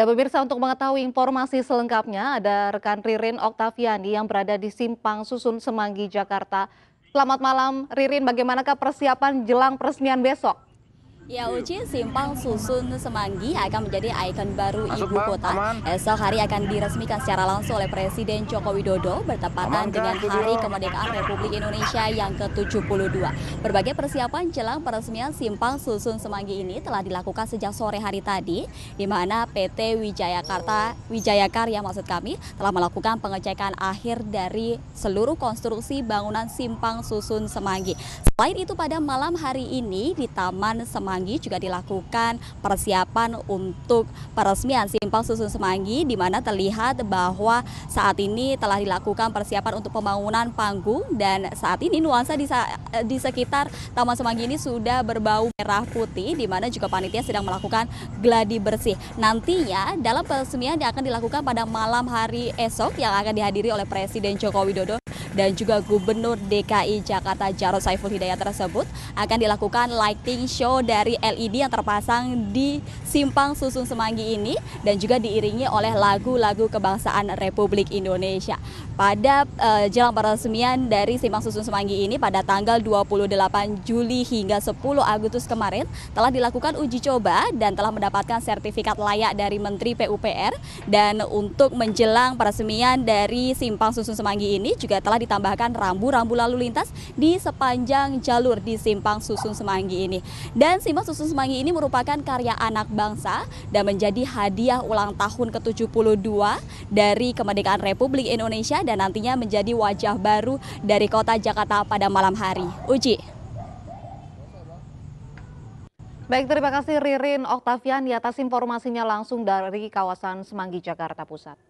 Dan nah, pemirsa untuk mengetahui informasi selengkapnya ada rekan Ririn Oktaviani yang berada di Simpang Susun Semanggi, Jakarta. Selamat malam Ririn, bagaimanakah persiapan jelang peresmian besok? Ya, Uci, Simpang Susun Semanggi akan menjadi ikon baru Masuk ibu kota. Aman. Esok hari akan diresmikan secara langsung oleh Presiden Joko Widodo bertepatan aman, dengan kan, Hari Kemerdekaan Republik Indonesia yang ke-72. Berbagai persiapan jelang peresmian Simpang Susun Semanggi ini telah dilakukan sejak sore hari tadi, di mana PT Wijaya Karta, Wijaya Karya maksud kami telah melakukan pengecekan akhir dari seluruh konstruksi bangunan Simpang Susun Semanggi. Selain itu pada malam hari ini di Taman Semanggi Semanggi juga dilakukan persiapan untuk peresmian Simpang Susun Semanggi di mana terlihat bahwa saat ini telah dilakukan persiapan untuk pembangunan panggung dan saat ini nuansa di, di sekitar Taman Semanggi ini sudah berbau merah putih di mana juga panitia sedang melakukan gladi bersih. Nantinya dalam peresmian yang akan dilakukan pada malam hari esok yang akan dihadiri oleh Presiden Joko Widodo dan juga Gubernur DKI Jakarta Jarod Saiful Hidayat tersebut akan dilakukan lighting show dan dari LED yang terpasang di Simpang Susun Semanggi ini dan juga diiringi oleh lagu-lagu kebangsaan Republik Indonesia. Pada uh, jelang peresmian dari Simpang Susun Semanggi ini pada tanggal 28 Juli hingga 10 Agustus kemarin telah dilakukan uji coba dan telah mendapatkan sertifikat layak dari Menteri PUPR dan untuk menjelang peresmian dari Simpang Susun Semanggi ini juga telah ditambahkan rambu-rambu lalu lintas di sepanjang jalur di Simpang Susun Semanggi ini. Dan Simbah Susu Semanggi ini merupakan karya anak bangsa dan menjadi hadiah ulang tahun ke-72 dari kemerdekaan Republik Indonesia dan nantinya menjadi wajah baru dari kota Jakarta pada malam hari. Uji. Baik, terima kasih Ririn Oktavian di atas informasinya langsung dari kawasan Semanggi, Jakarta Pusat.